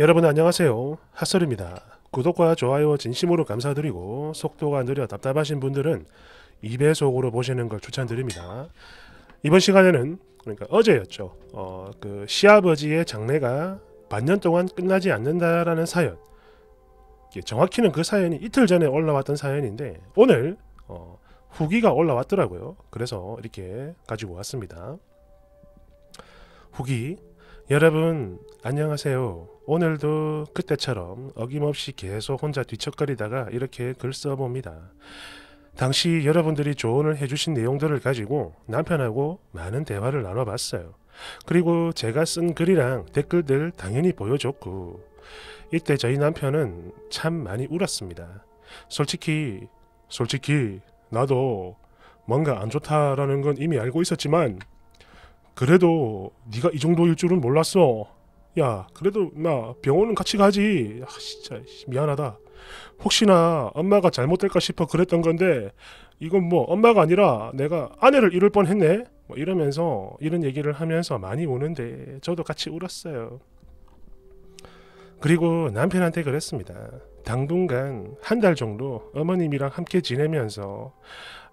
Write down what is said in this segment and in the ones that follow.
여러분 안녕하세요. 핫설입니다. 구독과 좋아요 진심으로 감사드리고 속도가 느려 답답하신 분들은 2배속으로 보시는 걸 추천드립니다. 이번 시간에는 그러니까 어제였죠. 어, 그 시아버지의 장례가 반년 동안 끝나지 않는다라는 사연. 정확히는 그 사연이 이틀 전에 올라왔던 사연인데 오늘 어, 후기가 올라왔더라고요. 그래서 이렇게 가지고 왔습니다. 후기 여러분 안녕하세요. 오늘도 그때처럼 어김없이 계속 혼자 뒤척거리다가 이렇게 글 써봅니다. 당시 여러분들이 조언을 해주신 내용들을 가지고 남편하고 많은 대화를 나눠봤어요. 그리고 제가 쓴 글이랑 댓글들 당연히 보여줬고, 이때 저희 남편은 참 많이 울었습니다. 솔직히, 솔직히, 나도 뭔가 안 좋다라는 건 이미 알고 있었지만, 그래도 네가 이 정도일 줄은 몰랐어. 야, 그래도 나 병원은 같이 가지. 아, 진짜 미안하다. 혹시나 엄마가 잘못될까 싶어 그랬던 건데 이건 뭐 엄마가 아니라 내가 아내를 잃을 뻔했네. 뭐 이러면서 이런 얘기를 하면서 많이 우는데 저도 같이 울었어요. 그리고 남편한테 그랬습니다. 당분간 한 달 정도 어머님이랑 함께 지내면서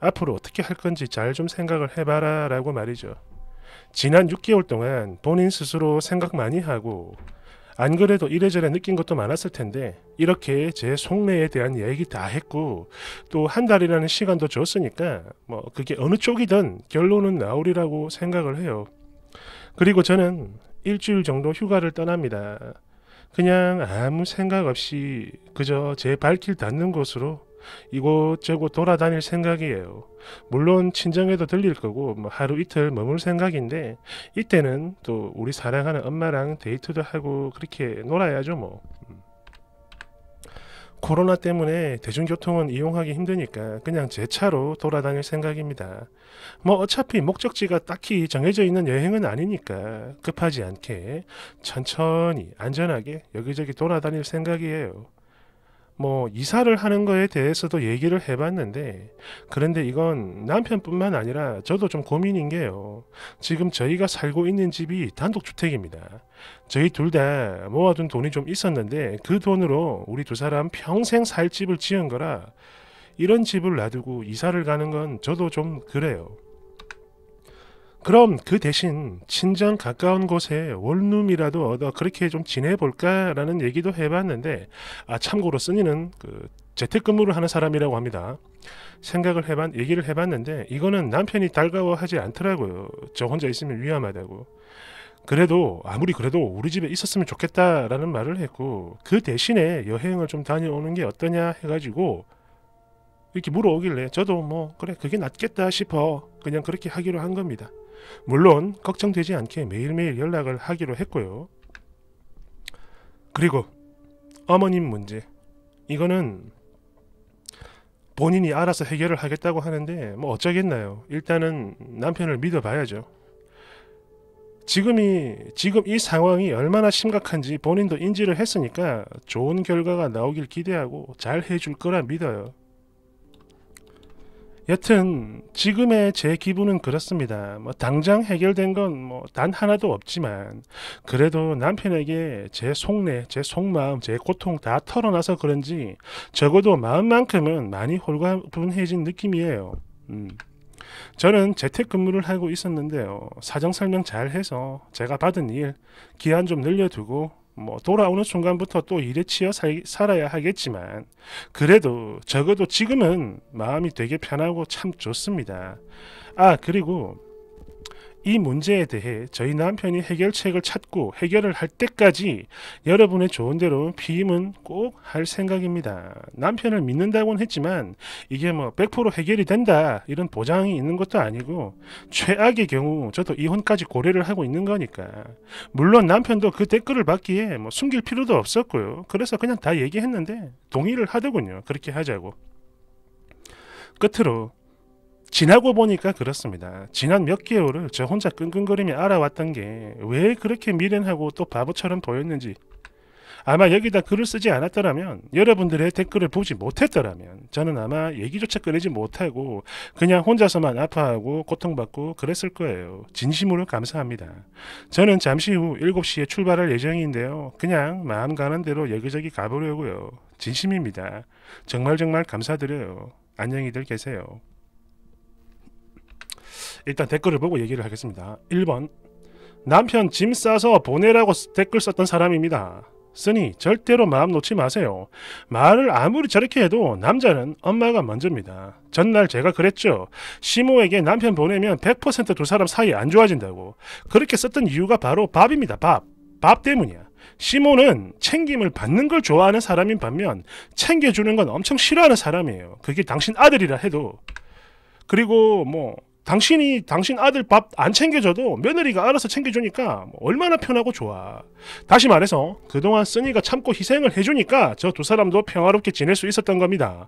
앞으로 어떻게 할 건지 잘 좀 생각을 해봐라 라고 말이죠. 지난 6개월 동안 본인 스스로 생각 많이 하고 안 그래도 이래저래 느낀 것도 많았을 텐데 이렇게 제 속내에 대한 얘기 다 했고 또 한 달이라는 시간도 줬으니까 뭐 그게 어느 쪽이든 결론은 나오리라고 생각을 해요. 그리고 저는 일주일 정도 휴가를 떠납니다. 그냥 아무 생각 없이 그저 제 발길 닿는 곳으로 이곳저곳 돌아다닐 생각이에요. 물론 친정에도 들릴 거고 뭐 하루 이틀 머물 생각인데 이때는 또 우리 사랑하는 엄마랑 데이트도 하고 그렇게 놀아야죠 뭐. 음. 코로나 때문에 대중교통은 이용하기 힘드니까 그냥 제 차로 돌아다닐 생각입니다. 뭐 어차피 목적지가 딱히 정해져 있는 여행은 아니니까 급하지 않게 천천히 안전하게 여기저기 돌아다닐 생각이에요. 뭐 이사를 하는 거에 대해서도 얘기를 해봤는데 그런데 이건 남편뿐만 아니라 저도 좀 고민인 게요. 지금 저희가 살고 있는 집이 단독주택입니다. 저희 둘 다 모아둔 돈이 좀 있었는데 그 돈으로 우리 두 사람 평생 살 집을 지은 거라 이런 집을 놔두고 이사를 가는 건 저도 좀 그래요. 그럼 그 대신 친정 가까운 곳에 원룸이라도 얻어 그렇게 좀 지내볼까라는 얘기도 해봤는데 아 참고로 쓰니는 그 재택근무를 하는 사람이라고 합니다. 생각을 해봤 얘기를 해봤는데 이거는 남편이 달가워하지 않더라고요. 저 혼자 있으면 위험하다고. 그래도 아무리 그래도 우리 집에 있었으면 좋겠다라는 말을 했고 그 대신에 여행을 좀 다녀오는 게 어떠냐 해가지고 이렇게 물어오길래 저도 뭐 그래 그게 낫겠다 싶어 그냥 그렇게 하기로 한 겁니다. 물론 걱정되지 않게 매일매일 연락을 하기로 했고요. 그리고 어머님 문제. 이거는 본인이 알아서 해결을 하겠다고 하는데 뭐 어쩌겠나요. 일단은 남편을 믿어봐야죠. 지금이 지금 이 상황이 얼마나 심각한지 본인도 인지를 했으니까 좋은 결과가 나오길 기대하고 잘 해줄 거라 믿어요. 여튼 지금의 제 기분은 그렇습니다. 뭐 당장 해결된 건 뭐 단 하나도 없지만 그래도 남편에게 제 속내, 제 속마음, 제 고통 다 털어놔서 그런지 적어도 마음만큼은 많이 홀가분해진 느낌이에요. 음. 저는 재택근무를 하고 있었는데요. 사정 설명 잘 해서 제가 받은 일 기한 좀 늘려두고 뭐 돌아오는 순간부터 또 일에 치여 살, 살아야 하겠지만 그래도 적어도 지금은 마음이 되게 편하고 참 좋습니다. 아 그리고 이 문제에 대해 저희 남편이 해결책을 찾고 해결을 할 때까지 여러분의 조언대로 피임은 꼭 할 생각입니다. 남편을 믿는다고는 했지만 이게 뭐 100% 해결이 된다 이런 보장이 있는 것도 아니고 최악의 경우 저도 이혼까지 고려를 하고 있는 거니까 물론 남편도 그 댓글을 받기에 뭐 숨길 필요도 없었고요. 그래서 그냥 다 얘기했는데 동의를 하더군요. 그렇게 하자고. 끝으로 지나고 보니까 그렇습니다. 지난 몇 개월을 저 혼자 끙끙거리며 알아왔던 게 왜 그렇게 미련하고 또 바보처럼 보였는지 아마 여기다 글을 쓰지 않았더라면 여러분들의 댓글을 보지 못했더라면 저는 아마 얘기조차 꺼내지 못하고 그냥 혼자서만 아파하고 고통받고 그랬을 거예요. 진심으로 감사합니다. 저는 잠시 후 7시에 출발할 예정인데요. 그냥 마음 가는 대로 여기저기 가보려고요. 진심입니다. 정말 정말 감사드려요. 안녕히들 계세요. 일단 댓글을 보고 얘기를 하겠습니다. 1번 남편 짐 싸서 보내라고 댓글 썼던 사람입니다. 쓰니 절대로 마음 놓지 마세요. 말을 아무리 저렇게 해도 남자는 엄마가 먼저입니다. 전날 제가 그랬죠. 시모에게 남편 보내면 100%두 사람 사이 안 좋아진다고. 그렇게 썼던 이유가 바로 밥입니다. 밥. 밥 때문이야. 시모는 챙김을 받는 걸 좋아하는 사람인 반면 챙겨주는 건 엄청 싫어하는 사람이에요. 그게 당신 아들이라 해도. 그리고 뭐 당신이 당신 아들 밥 안 챙겨줘도 며느리가 알아서 챙겨주니까 뭐 얼마나 편하고 좋아. 다시 말해서 그동안 쓰니가 참고 희생을 해주니까 저 두 사람도 평화롭게 지낼 수 있었던 겁니다.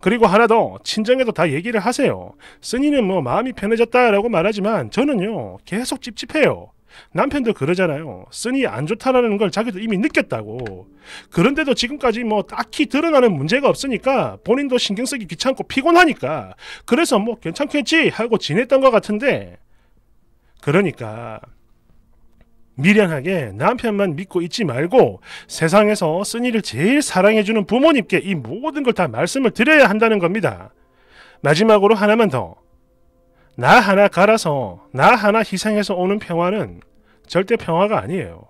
그리고 하나 더 친정에도 다 얘기를 하세요. 쓰니는 뭐 마음이 편해졌다라고 말하지만 저는요 계속 찝찝해요. 남편도 그러잖아요. 쓰니 안 좋다라는 걸 자기도 이미 느꼈다고. 그런데도 지금까지 뭐 딱히 드러나는 문제가 없으니까 본인도 신경 쓰기 귀찮고 피곤하니까 그래서 뭐 괜찮겠지 하고 지냈던 것 같은데 그러니까 미련하게 남편만 믿고 있지 말고 세상에서 쓰니를 제일 사랑해주는 부모님께 이 모든 걸 다 말씀을 드려야 한다는 겁니다. 마지막으로 하나만 더. 나 하나 갈아서 나 하나 희생해서 오는 평화는 절대 평화가 아니에요.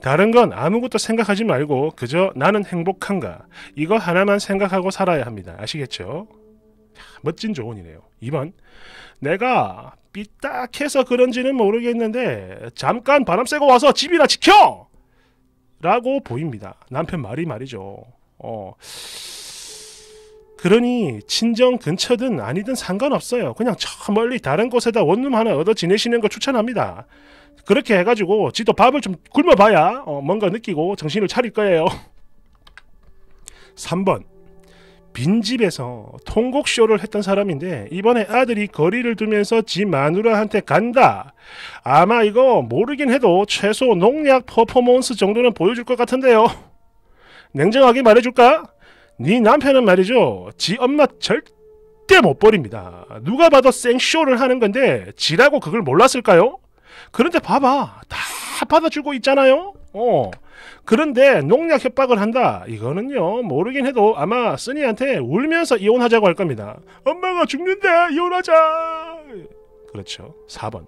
다른 건 아무것도 생각하지 말고 그저 나는 행복한가 이거 하나만 생각하고 살아야 합니다. 아시겠죠? 멋진 조언이네요. 2번 내가 삐딱해서 그런지는 모르겠는데 잠깐 바람 쐬고 와서 집이나 지켜! 라고 보입니다. 남편 말이 말이죠. 어... 그러니 친정 근처든 아니든 상관없어요. 그냥 저 멀리 다른 곳에다 원룸 하나 얻어 지내시는 걸 추천합니다. 그렇게 해가지고 지도 밥을 좀 굶어봐야 어, 뭔가 느끼고 정신을 차릴 거예요. 3번 빈집에서 통곡쇼를 했던 사람인데 이번에 아들이 거리를 두면서 지 마누라한테 간다. 아마 이거 모르긴 해도 최소 농약 퍼포먼스 정도는 보여줄 것 같은데요. 냉정하게 말해줄까? 네 남편은 말이죠. 지 엄마 절대 못 버립니다. 누가 봐도 생쇼를 하는 건데 지라고 그걸 몰랐을까요? 그런데 봐봐. 다 받아주고 있잖아요. 어. 그런데 농약 협박을 한다. 이거는요. 모르긴 해도 아마 쓰니한테 울면서 이혼하자고 할 겁니다. 엄마가 죽는데 이혼하자. 그렇죠. 4번.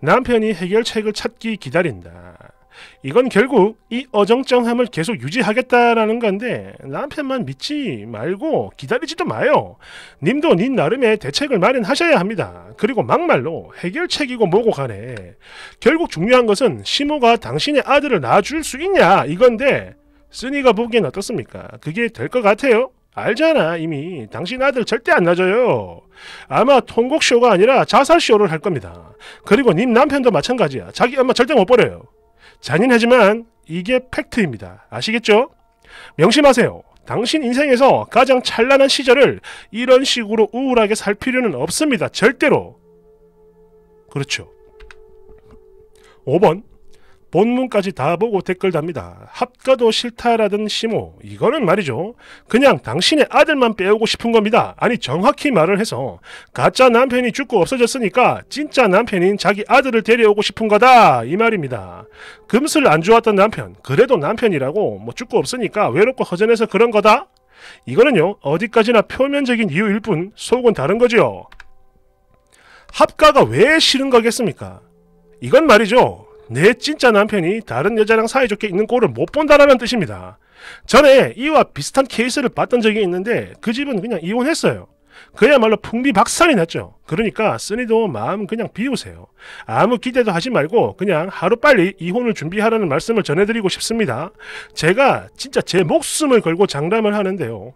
남편이 해결책을 찾기 기다린다. 이건 결국 이 어정쩡함을 계속 유지하겠다라는 건데 남편만 믿지 말고 기다리지도 마요. 님도 닌 나름의 대책을 마련하셔야 합니다. 그리고 막말로 해결책이고 뭐고 가네. 결국 중요한 것은 시모가 당신의 아들을 낳아줄 수 있냐 이건데 쓰니가 보기엔 어떻습니까? 그게 될 것 같아요? 알잖아 이미 당신 아들 절대 안 놔줘요 아마 통곡쇼가 아니라 자살쇼를 할 겁니다 그리고 님 남편도 마찬가지야 자기 엄마 절대 못 버려요 잔인하지만 이게 팩트입니다. 아시겠죠? 명심하세요. 당신 인생에서 가장 찬란한 시절을 이런 식으로 우울하게 살 필요는 없습니다. 절대로. 그렇죠. 5번. 본문까지 다 보고 댓글 답니다. 합가도 싫다라던 심모 이거는 말이죠. 그냥 당신의 아들만 빼오고 싶은 겁니다. 아니 정확히 말을 해서 가짜 남편이 죽고 없어졌으니까 진짜 남편인 자기 아들을 데려오고 싶은 거다. 이 말입니다. 금슬 안 좋았던 남편. 그래도 남편이라고 뭐 죽고 없으니까 외롭고 허전해서 그런 거다? 이거는요 어디까지나 표면적인 이유일 뿐 속은 다른 거지요. 합가가 왜 싫은 거겠습니까? 이건 말이죠. 내 진짜 남편이 다른 여자랑 사이좋게 있는 꼴을 못 본다라는 뜻입니다. 전에 이와 비슷한 케이스를 봤던 적이 있는데 그 집은 그냥 이혼했어요. 그야말로 풍비박산이 났죠. 그러니까 쓰니도 마음 그냥 비우세요. 아무 기대도 하지 말고 그냥 하루빨리 이혼을 준비하라는 말씀을 전해드리고 싶습니다. 제가 진짜 제 목숨을 걸고 장담을 하는데요.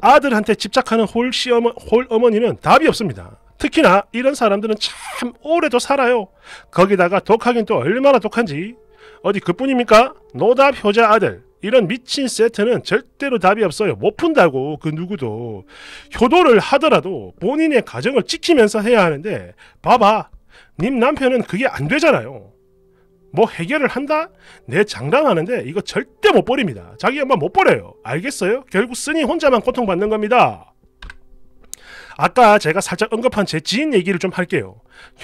아들한테 집착하는 홀, 시어머, 홀 어머니는 답이 없습니다. 특히나 이런 사람들은 참 오래도 살아요. 거기다가 독하긴 또 얼마나 독한지. 어디 그뿐입니까? 노답 효자 아들. 이런 미친 세트는 절대로 답이 없어요. 못 푼다고 그 누구도. 효도를 하더라도 본인의 가정을 지키면서 해야 하는데 봐봐. 님 남편은 그게 안 되잖아요. 뭐 해결을 한다? 내 장담하는데 이거 절대 못 버립니다. 자기 엄마 못 버려요. 알겠어요? 결국 쓰니 혼자만 고통받는 겁니다. 아까 제가 살짝 언급한 제 지인 얘기를 좀 할게요.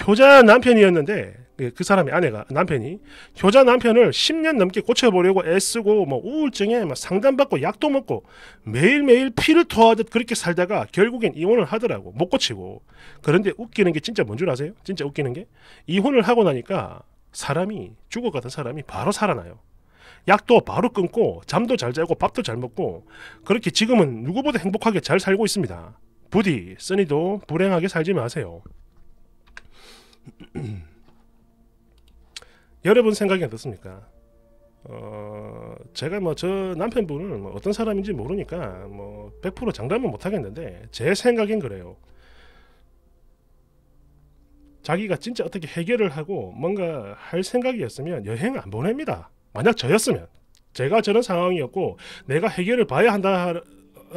효자 남편이었는데 예, 그 사람의 아내가 남편이 효자 남편을 10년 넘게 고쳐보려고 애쓰고 뭐 우울증에 막 상담받고 약도 먹고 매일매일 피를 토하듯 그렇게 살다가 결국엔 이혼을 하더라고 못 고치고 그런데 웃기는 게 진짜 뭔 줄 아세요? 진짜 웃기는 게 이혼을 하고 나니까 사람이 죽어가던 사람이 바로 살아나요. 약도 바로 끊고 잠도 잘 자고 밥도 잘 먹고 그렇게 지금은 누구보다 행복하게 잘 살고 있습니다. 부디 쓰니도 불행하게 살지 마세요. 여러분 생각이 어떻습니까? 어, 제가 뭐 저 남편분은 뭐 어떤 사람인지 모르니까 뭐100% 장담은 못하겠는데 제 생각엔 그래요. 자기가 진짜 어떻게 해결을 하고 뭔가 할 생각이었으면 여행 안 보냅니다. 만약 저였으면 제가 저런 상황이었고 내가 해결을 봐야 한다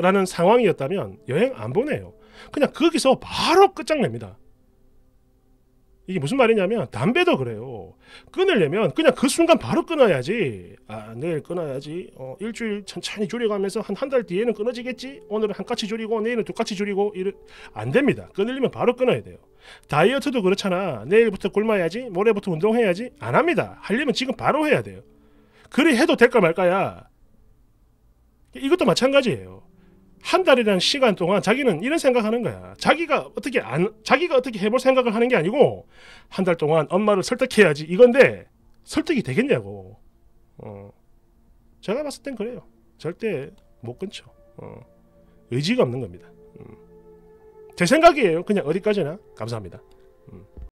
라는 상황이었다면 여행 안 보내요. 그냥 거기서 바로 끝장냅니다. 이게 무슨 말이냐면 담배도 그래요. 끊으려면 그냥 그 순간 바로 끊어야지. 아 내일 끊어야지. 어, 일주일 천천히 줄여가면서 한 한 달 뒤에는 끊어지겠지. 오늘은 한 까치 줄이고 내일은 두 까치 줄이고 이래 안 됩니다. 끊으려면 바로 끊어야 돼요. 다이어트도 그렇잖아. 내일부터 굶어야지. 모레부터 운동해야지. 안 합니다. 하려면 지금 바로 해야 돼요. 그래 해도 될까 말까야. 이것도 마찬가지예요. 한 달이라는 시간 동안 자기는 이런 생각하는 거야. 자기가 어떻게 안 자기가 어떻게 해볼 생각을 하는 게 아니고 한 달 동안 엄마를 설득해야지 이건데 설득이 되겠냐고. 어. 제가 봤을 땐 그래요. 절대 못 끊죠. 어. 의지가 없는 겁니다. 음. 제 생각이에요. 그냥 어디까지나 감사합니다.